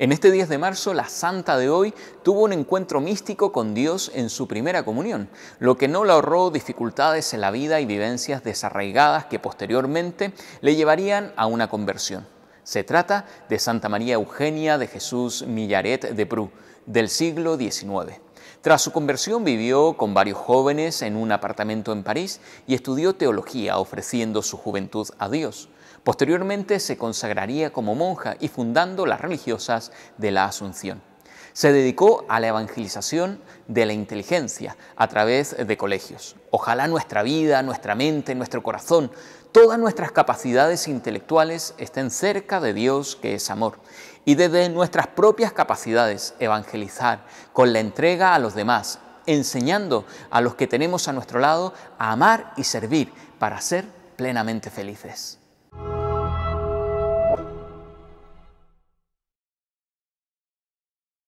En este 10 de marzo, la santa de hoy tuvo un encuentro místico con Dios en su primera comunión, lo que no le ahorró dificultades en la vida y vivencias desarraigadas que posteriormente le llevarían a una conversión. Se trata de Santa María Eugenia de Jesús Millaret de Prú, del siglo XIX. Tras su conversión vivió con varios jóvenes en un apartamento en París y estudió teología ofreciendo su juventud a Dios. Posteriormente se consagraría como monja y fundando las religiosas de la Asunción. Se dedicó a la evangelización de la inteligencia a través de colegios. Ojalá nuestra vida, nuestra mente, nuestro corazón, todas nuestras capacidades intelectuales estén cerca de Dios que es amor. Y desde nuestras propias capacidades evangelizar con la entrega a los demás, enseñando a los que tenemos a nuestro lado a amar y servir para ser plenamente felices.